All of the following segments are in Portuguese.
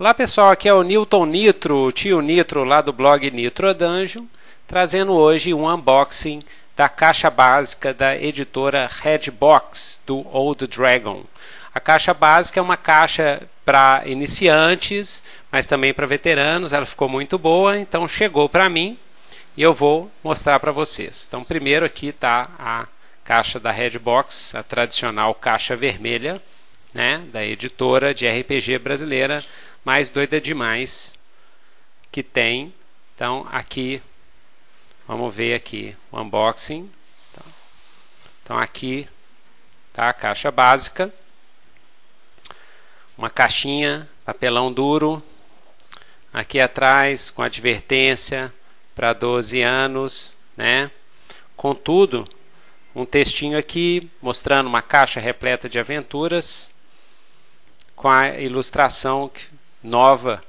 Olá pessoal, aqui é o Newton Nitro, o tio Nitro lá do blog Nitro Dungeon, trazendo hoje um unboxing da caixa básica da editora Redbox do Old Dragon. A caixa básica é uma caixa para iniciantes, mas também para veteranos. Ela ficou muito boa, então chegou para mim e eu vou mostrar para vocês. Então, primeiro aqui está a caixa da Redbox, a tradicional caixa vermelha, né, da editora de RPG brasileira mais doida demais que tem. Então, aqui, vamos ver aqui o unboxing. Então, então, aqui tá a caixa básica. Uma caixinha, papelão duro. Aqui atrás, com advertência para 12 anos, né? Contudo, um textinho aqui mostrando uma caixa repleta de aventuras com a ilustração que nova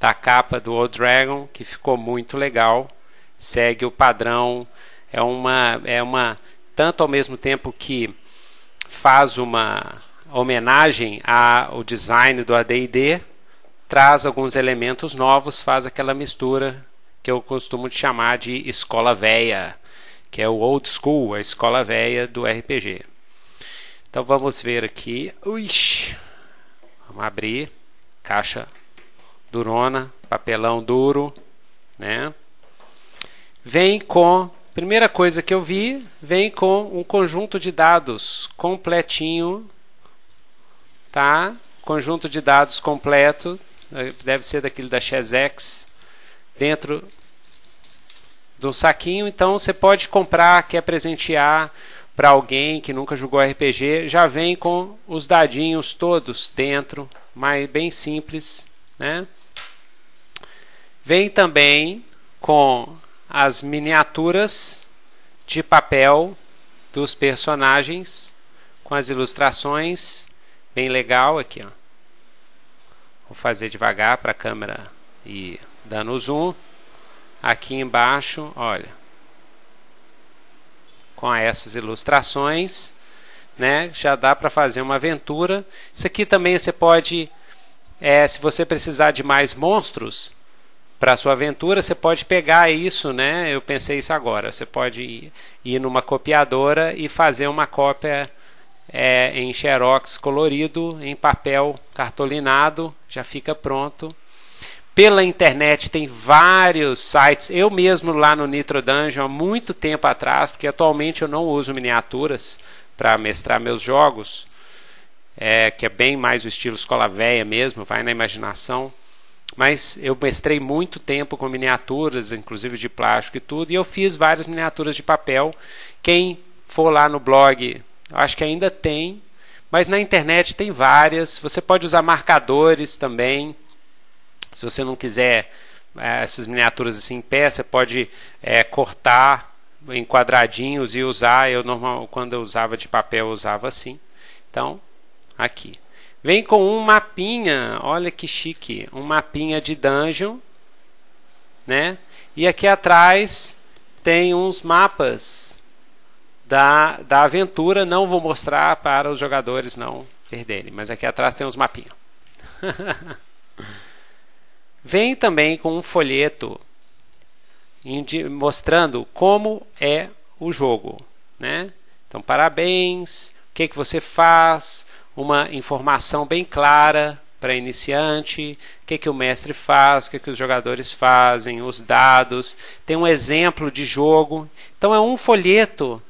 da tá capa do Old Dragon, que ficou muito legal. Segue o padrão, é uma é uma tanto ao mesmo tempo que faz uma homenagem ao design do AD&D, traz alguns elementos novos, faz aquela mistura que eu costumo chamar de escola veia que é o old school, a escola veia do RPG. Então vamos ver aqui. Ui, vamos abrir caixa durona, papelão duro, né? Vem com, primeira coisa que eu vi, vem com um conjunto de dados completinho, tá? Conjunto de dados completo, eh, deve ser daquele da Chesex, dentro do saquinho, então você pode comprar, quer presentear para alguém que nunca jogou RPG, já vem com os dadinhos todos dentro mas bem simples, né? Vem também com as miniaturas de papel dos personagens, com as ilustrações, bem legal aqui, ó. Vou fazer devagar para a câmera e dando zoom. Aqui embaixo, olha, com essas ilustrações né? Já dá para fazer uma aventura. Isso aqui também você pode, é, se você precisar de mais monstros para sua aventura, você pode pegar isso, né? Eu pensei isso agora. Você pode ir, ir numa copiadora e fazer uma cópia é, em xerox colorido, em papel cartolinado, já fica pronto. Pela internet tem vários sites. Eu mesmo lá no Nitro Dungeon há muito tempo atrás, porque atualmente eu não uso miniaturas, para mestrar meus jogos, é, que é bem mais o estilo escola véia mesmo, vai na imaginação. Mas eu mestrei muito tempo com miniaturas, inclusive de plástico e tudo, e eu fiz várias miniaturas de papel. Quem for lá no blog, acho que ainda tem, mas na internet tem várias. Você pode usar marcadores também. Se você não quiser é, essas miniaturas assim em pé, você pode é, cortar em quadradinhos e usar. Eu normal, quando eu usava de papel, eu usava assim. Então, aqui. Vem com um mapinha, olha que chique, um mapinha de dungeon, né? E aqui atrás tem uns mapas da, da aventura, não vou mostrar para os jogadores não perderem, mas aqui atrás tem uns mapinhos. Vem também com um folheto mostrando como é o jogo. Né? Então, parabéns, o que, é que você faz, uma informação bem clara para iniciante, o que, é que o mestre faz, o que, é que os jogadores fazem, os dados, tem um exemplo de jogo. Então, é um folheto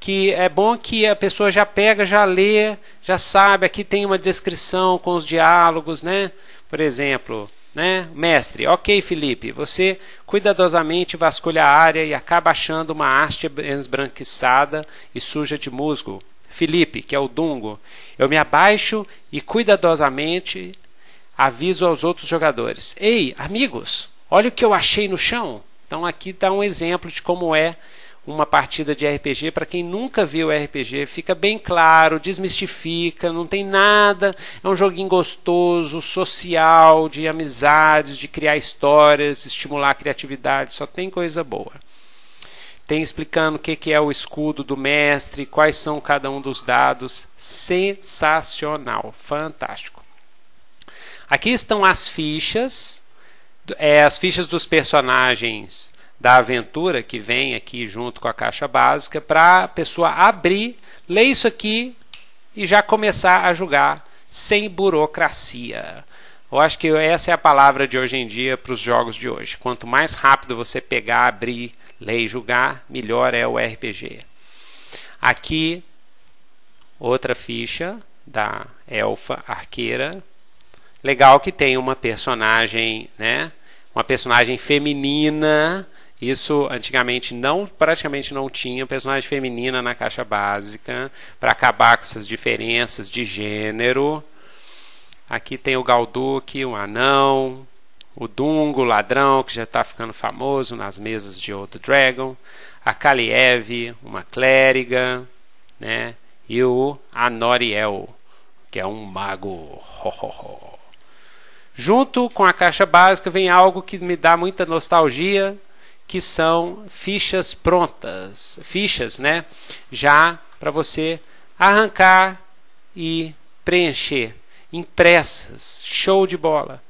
que é bom que a pessoa já pega, já lê, já sabe. Aqui tem uma descrição com os diálogos, né? Por exemplo, né? Mestre, ok, Felipe, você cuidadosamente vasculha a área e acaba achando uma haste esbranquiçada e suja de musgo. Felipe, que é o Dungo, eu me abaixo e cuidadosamente aviso aos outros jogadores: Ei, amigos, olha o que eu achei no chão. Então, aqui dá um exemplo de como é uma partida de RPG, para quem nunca viu RPG, fica bem claro, desmistifica, não tem nada. É um joguinho gostoso, social, de amizades, de criar histórias, estimular a criatividade, só tem coisa boa. Tem explicando o que, é o escudo do mestre, quais são cada um dos dados. Sensacional, fantástico. Aqui estão as fichas, é, as fichas dos personagens da aventura que vem aqui junto com a caixa básica para a pessoa abrir, ler isso aqui e já começar a julgar sem burocracia. Eu acho que essa é a palavra de hoje em dia para os jogos de hoje. Quanto mais rápido você pegar, abrir, ler e julgar, melhor é o RPG. Aqui, outra ficha da Elfa Arqueira. Legal que tem uma personagem, né? Uma personagem feminina isso antigamente não, praticamente não tinha personagem feminina na caixa básica para acabar com essas diferenças de gênero. Aqui tem o Galduque, o anão, o Dungo, o ladrão que já está ficando famoso nas mesas de outro Dragon, a Kaliev, uma clériga, né? E o Anoriel, que é um mago. Ho, ho, ho. Junto com a caixa básica vem algo que me dá muita nostalgia, que são fichas prontas, fichas, né? Já para você arrancar e preencher, impressas, show de bola,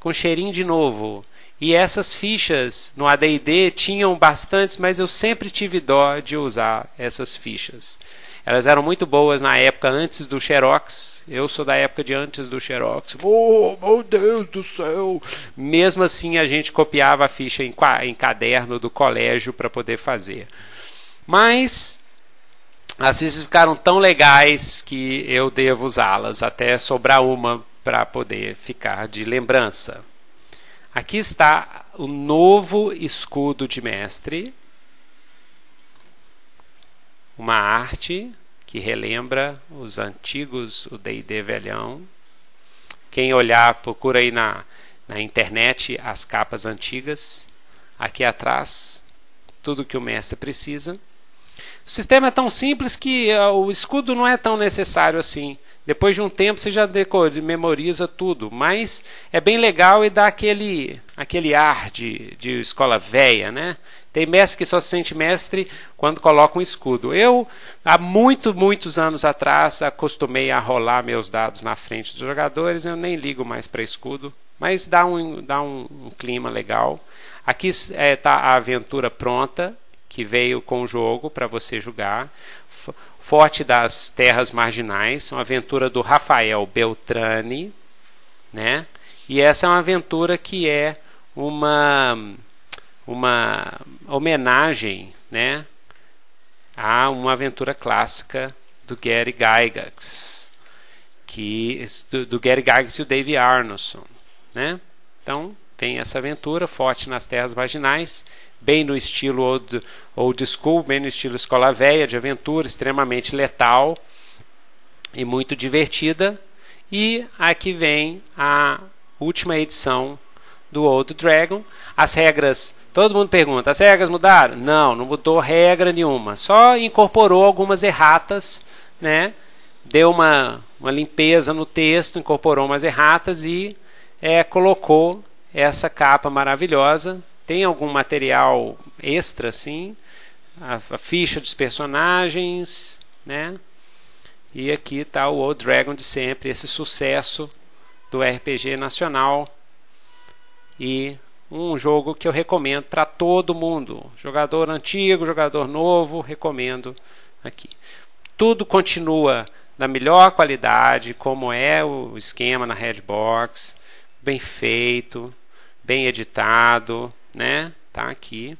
com cheirinho de novo. E essas fichas no AD&D tinham bastantes, mas eu sempre tive dó de usar essas fichas. Elas eram muito boas na época antes do Xerox. Eu sou da época de antes do Xerox. Oh, meu Deus do céu! Mesmo assim, a gente copiava a ficha em, em caderno do colégio para poder fazer. Mas as fichas ficaram tão legais que eu devo usá-las até sobrar uma para poder ficar de lembrança. Aqui está o novo escudo de mestre, uma arte que relembra os antigos, o D&D velhão. Quem olhar, procura aí na, na internet as capas antigas. Aqui atrás, tudo que o mestre precisa. O sistema é tão simples que eh, o escudo não é tão necessário assim. Depois de um tempo você já memoriza tudo, mas é bem legal e dá aquele, aquele ar de, de escola velha, né? Tem mestre que só se sente mestre quando coloca um escudo. Eu, há muito, muitos anos atrás, acostumei a rolar meus dados na frente dos jogadores, eu nem ligo mais para escudo, mas dá um, dá um, um clima legal. Aqui está é, tá a aventura pronta, que veio com o jogo para você jogar. Forte das Terras Marginais, uma aventura do Rafael Beltrani, né? E essa é uma aventura que é uma uma homenagem, né, a uma aventura clássica do Gary Gygax, que do, do Gary Gygax e o Dave Arneson, né? Então, tem essa aventura forte nas terras Marginais bem no estilo old, old school, bem no estilo escola velha, de aventura, extremamente letal e muito divertida. E aqui vem a última edição do Old Dragon. As regras, todo mundo pergunta, as regras mudaram? Não, não mudou regra nenhuma, só incorporou algumas erratas, né? Deu uma, uma limpeza no texto, incorporou umas erratas e é, colocou essa capa maravilhosa tem algum material extra, assim, a, a ficha dos personagens, né? E aqui está o Old Dragon de sempre, esse sucesso do RPG nacional e um jogo que eu recomendo para todo mundo, jogador antigo, jogador novo, recomendo aqui. Tudo continua da melhor qualidade, como é o esquema na Redbox, bem feito, bem editado, né? Tá aqui.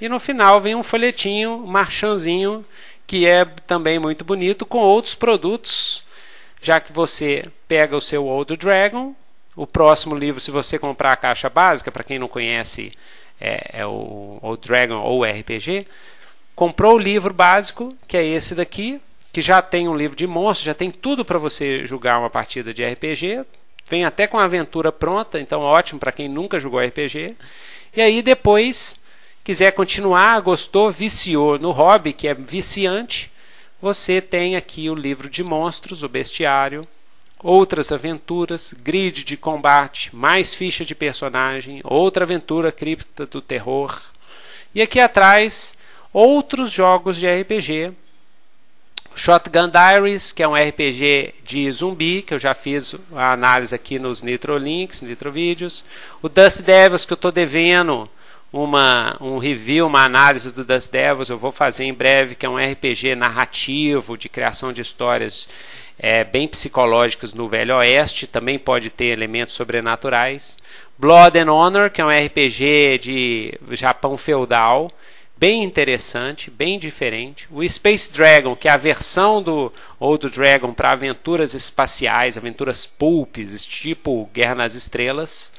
E no final vem um folhetinho, um marchanzinho, que é também muito bonito, com outros produtos, já que você pega o seu Old Dragon. O próximo livro, se você comprar a caixa básica, para quem não conhece, é, é o Old Dragon ou RPG. Comprou o livro básico, que é esse daqui, que já tem um livro de monstros, já tem tudo para você jogar uma partida de RPG. Vem até com a aventura pronta, então ótimo para quem nunca jogou RPG. E aí depois, quiser continuar, gostou, viciou no hobby, que é viciante, você tem aqui o livro de monstros, o bestiário, outras aventuras, grid de combate, mais ficha de personagem, outra aventura cripta do terror. E aqui atrás, outros jogos de RPG Shotgun Diaries, que é um RPG de zumbi, que eu já fiz a análise aqui nos Nitro Links, Nitro Vídeos. O Dust Devils, que eu estou devendo uma, um review, uma análise do Dust Devils, eu vou fazer em breve, que é um RPG narrativo, de criação de histórias é, bem psicológicas no Velho Oeste, também pode ter elementos sobrenaturais. Blood and Honor, que é um RPG de Japão feudal, bem interessante, bem diferente. O Space Dragon, que é a versão do Old Dragon para aventuras espaciais, aventuras pulpes, tipo Guerra nas Estrelas.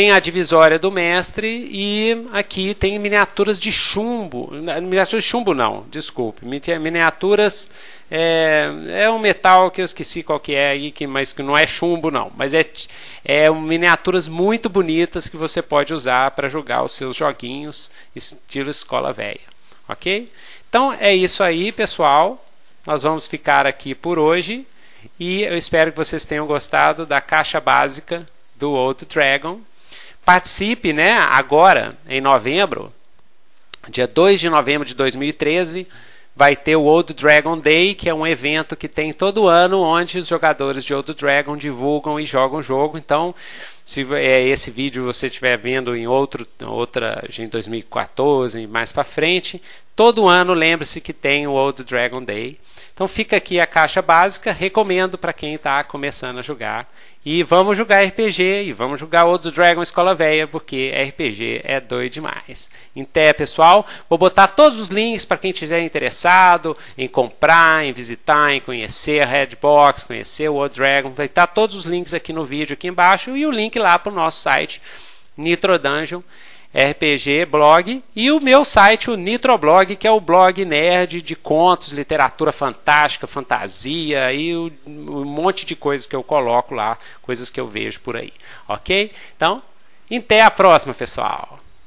Tem a divisória do mestre e aqui tem miniaturas de chumbo. Miniaturas de chumbo não, desculpe. Miniaturas é, é um metal que eu esqueci qual que é aí, que, mas que não é chumbo não. Mas é, é miniaturas muito bonitas que você pode usar para jogar os seus joguinhos estilo escola velha, ok? Então é isso aí, pessoal. Nós vamos ficar aqui por hoje e eu espero que vocês tenham gostado da caixa básica do Outro Dragon. Participe, né, agora em novembro, dia 2 de novembro de 2013, vai ter o Old Dragon Day, que é um evento que tem todo ano, onde os jogadores de Old Dragon divulgam e jogam o jogo. Então, se é, esse vídeo você estiver vendo em outro, outra em 2014 e mais para frente, todo ano lembre-se que tem o Old Dragon Day. Então fica aqui a caixa básica, recomendo para quem está começando a jogar. E vamos jogar RPG e vamos jogar outro Dragon Escola Velha, porque RPG é doido demais. Até, pessoal, vou botar todos os links para quem estiver interessado em comprar, em visitar, em conhecer a Redbox, conhecer o Old Dragon. Vai estar tá todos os links aqui no vídeo aqui embaixo e o link lá para o nosso site Nitro Dungeon. RPG Blog e o meu site, o Nitroblog, que é o blog nerd de contos, literatura fantástica, fantasia e um monte de coisas que eu coloco lá, coisas que eu vejo por aí, ok? Então, até a próxima, pessoal!